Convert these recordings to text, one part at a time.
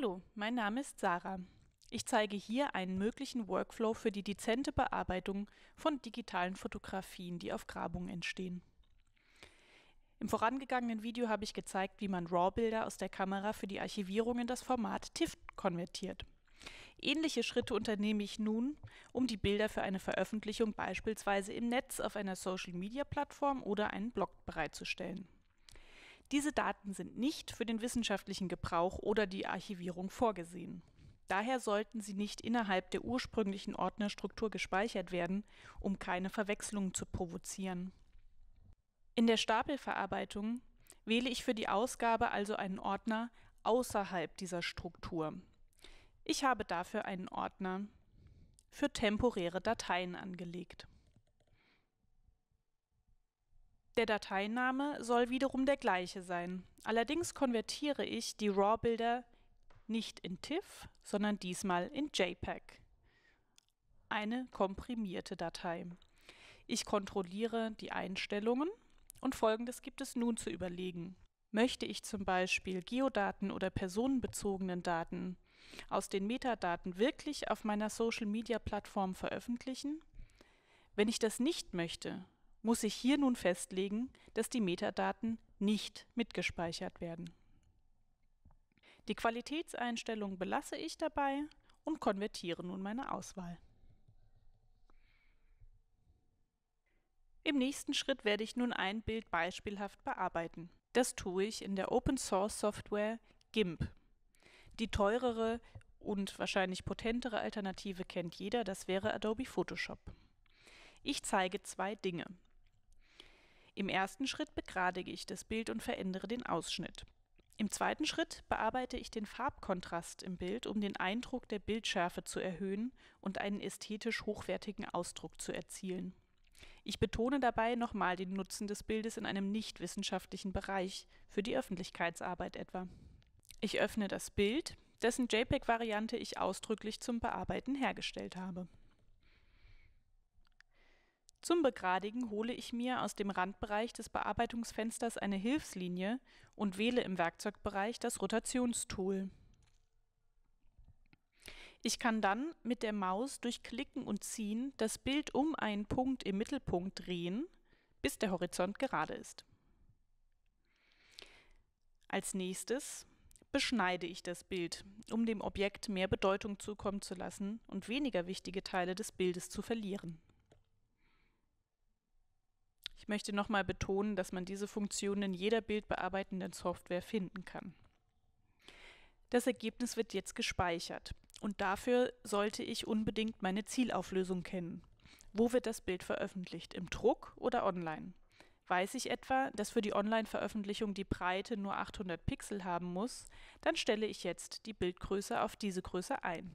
Hallo, mein Name ist Sarah. Ich zeige hier einen möglichen Workflow für die dezente Bearbeitung von digitalen Fotografien, die auf Grabung entstehen. Im vorangegangenen Video habe ich gezeigt, wie man RAW-Bilder aus der Kamera für die Archivierung in das Format TIFF konvertiert. Ähnliche Schritte unternehme ich nun, um die Bilder für eine Veröffentlichung beispielsweise im Netz auf einer Social-Media-Plattform oder einen Blog bereitzustellen. Diese Daten sind nicht für den wissenschaftlichen Gebrauch oder die Archivierung vorgesehen. Daher sollten sie nicht innerhalb der ursprünglichen Ordnerstruktur gespeichert werden, um keine Verwechslung zu provozieren. In der Stapelverarbeitung wähle ich für die Ausgabe also einen Ordner außerhalb dieser Struktur. Ich habe dafür einen Ordner für temporäre Dateien angelegt. Der Dateiname soll wiederum der gleiche sein. Allerdings konvertiere ich die RAW-Bilder nicht in TIFF, sondern diesmal in JPEG. Eine komprimierte Datei. Ich kontrolliere die Einstellungen und folgendes gibt es nun zu überlegen. Möchte ich zum Beispiel Geodaten oder personenbezogenen Daten aus den Metadaten wirklich auf meiner Social-Media-Plattform veröffentlichen? Wenn ich das nicht möchte, muss ich hier nun festlegen, dass die Metadaten nicht mitgespeichert werden. Die Qualitätseinstellung belasse ich dabei und konvertiere nun meine Auswahl. Im nächsten Schritt werde ich nun ein Bild beispielhaft bearbeiten. Das tue ich in der Open Source Software GIMP. Die teurere und wahrscheinlich potentere Alternative kennt jeder, das wäre Adobe Photoshop. Ich zeige zwei Dinge. Im ersten Schritt begradige ich das Bild und verändere den Ausschnitt. Im zweiten Schritt bearbeite ich den Farbkontrast im Bild, um den Eindruck der Bildschärfe zu erhöhen und einen ästhetisch hochwertigen Ausdruck zu erzielen. Ich betone dabei nochmal den Nutzen des Bildes in einem nicht wissenschaftlichen Bereich, für die Öffentlichkeitsarbeit etwa. Ich öffne das Bild, dessen JPEG-Variante ich ausdrücklich zum Bearbeiten hergestellt habe. Zum Begradigen hole ich mir aus dem Randbereich des Bearbeitungsfensters eine Hilfslinie und wähle im Werkzeugbereich das Rotationstool. Ich kann dann mit der Maus durch Klicken und Ziehen das Bild um einen Punkt im Mittelpunkt drehen, bis der Horizont gerade ist. Als nächstes beschneide ich das Bild, um dem Objekt mehr Bedeutung zukommen zu lassen und weniger wichtige Teile des Bildes zu verlieren möchte nochmal betonen, dass man diese Funktionen in jeder bildbearbeitenden Software finden kann. Das Ergebnis wird jetzt gespeichert und dafür sollte ich unbedingt meine Zielauflösung kennen. Wo wird das Bild veröffentlicht? Im Druck oder online? Weiß ich etwa, dass für die Online-Veröffentlichung die Breite nur 800 Pixel haben muss, dann stelle ich jetzt die Bildgröße auf diese Größe ein.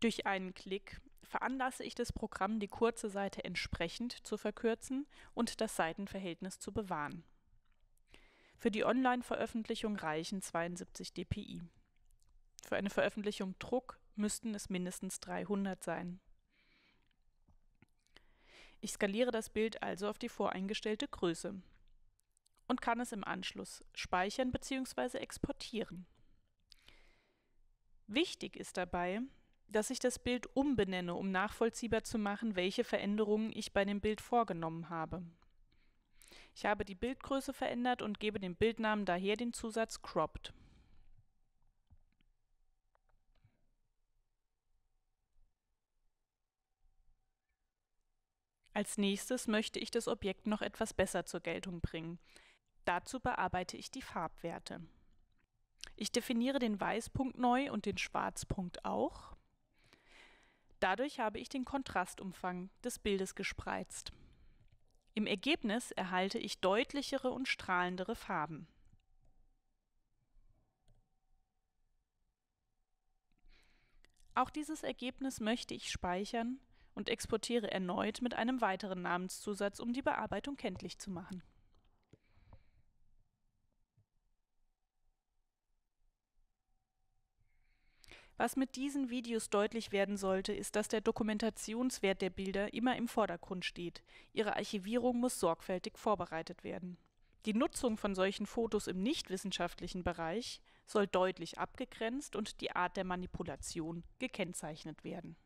Durch einen Klick veranlasse ich das Programm, die kurze Seite entsprechend zu verkürzen und das Seitenverhältnis zu bewahren. Für die Online-Veröffentlichung reichen 72 dpi. Für eine Veröffentlichung Druck müssten es mindestens 300 sein. Ich skaliere das Bild also auf die voreingestellte Größe und kann es im Anschluss speichern bzw. exportieren. Wichtig ist dabei, dass ich das Bild umbenenne, um nachvollziehbar zu machen, welche Veränderungen ich bei dem Bild vorgenommen habe. Ich habe die Bildgröße verändert und gebe dem Bildnamen daher den Zusatz cropped. Als nächstes möchte ich das Objekt noch etwas besser zur Geltung bringen. Dazu bearbeite ich die Farbwerte. Ich definiere den Weißpunkt neu und den Schwarzpunkt auch. Dadurch habe ich den Kontrastumfang des Bildes gespreizt. Im Ergebnis erhalte ich deutlichere und strahlendere Farben. Auch dieses Ergebnis möchte ich speichern und exportiere erneut mit einem weiteren Namenszusatz, um die Bearbeitung kenntlich zu machen. Was mit diesen Videos deutlich werden sollte, ist, dass der Dokumentationswert der Bilder immer im Vordergrund steht. Ihre Archivierung muss sorgfältig vorbereitet werden. Die Nutzung von solchen Fotos im nichtwissenschaftlichen Bereich soll deutlich abgegrenzt und die Art der Manipulation gekennzeichnet werden.